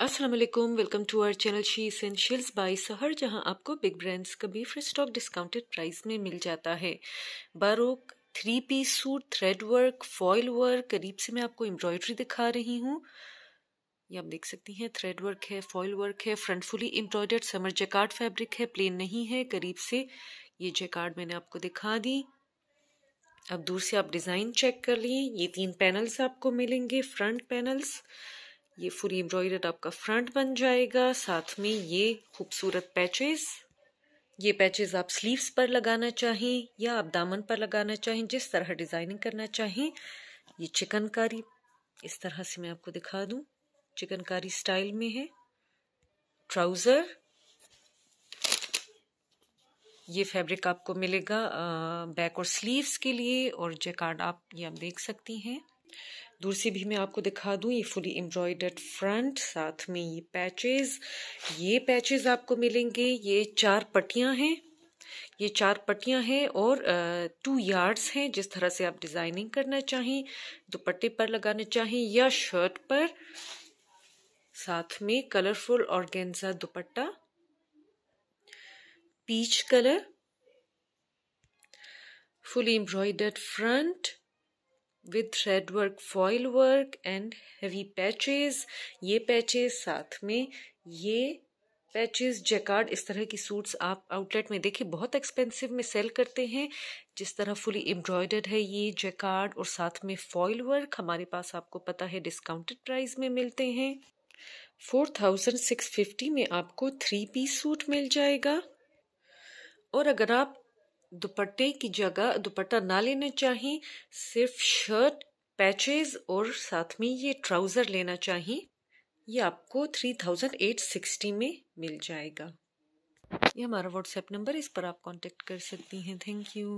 Aslam welcome to our channel she and by Sahar जहां आपको big brands का भी फ्री स्टॉक डिस्काउंटेड प्राइस में मिल जाता है baroque three piece suit thread work foil work करीब से मैं आपको एम्ब्रॉयडरी दिखा रही हूँ ये आप देख सकती हैं थ्रेड वर्क है फॉयल वर्क है front fully embroidered summer jacquard fabric है प्लेन नहीं है करीब से ये जैकार्ड मैंने आपको दिखा दी अब दूर से आप डिज़ाइन चेक कर लिए ये तीन पैनल्स आपको मिलेंगे फ्रंट पैनल्स ये फुल एम्ब्रॉयडर्ड आपका फ्रंट बन जाएगा साथ में ये खूबसूरत पैचेस ये पैचेस आप स्लीव्स पर लगाना चाहें या आप दामन पर लगाना चाहें जिस तरह डिज़ाइनिंग करना चाहें ये चिकनकारी इस तरह से मैं आपको दिखा दूं चिकनकारी स्टाइल में है ट्राउज़र ये फैब्रिक आपको मिलेगा बैक और स्लीव्स के लिए और जैकार्ड आप ये आप देख सकती हैं दूर से भी मैं आपको दिखा दूं ये फुली एम्ब्रॉयडर्ड फ्रंट साथ में ये पैचेस ये पैचेस आपको मिलेंगे ये चार पट्टियां हैं ये चार पट्टियां हैं और टू यार्ड्स हैं जिस तरह से आप डिज़ाइनिंग करना चाहें दुपट्टे पर लगाना चाहें या शर्ट पर साथ में कलरफुल गेंजा दुपट्टा peach colour fully embroidered front with thread work foil work and heavy patches ये पैचेस साथ में ये पैचेस जैकार्ड इस तरह की सूट्स आप आउटलेट में देखिए बहुत एक्सपेंसिव में सेल करते हैं जिस तरह फुली एम्ब्रॉयडर्ड है ये जैकार्ड और साथ में फॉयल वर्क हमारे पास आपको पता है डिस्काउंटेड प्राइस में मिलते हैं फोर थाउजेंड सिक्स फिफ्टी में आपको थ्री पीस सूट मिल जाएगा और अगर आप दुपट्टे की जगह दुपट्टा ना लेना चाहें सिर्फ शर्ट पैचेज और साथ में ये ट्राउज़र लेना चाहिए ये आपको थ्री थाउजेंड एट सिक्सटी में मिल जाएगा ये हमारा व्हाट्सएप नंबर इस पर आप कांटेक्ट कर सकती हैं थैंक यू